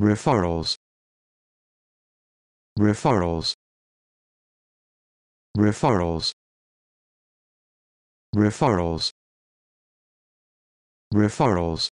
referrals referrals referrals referrals referrals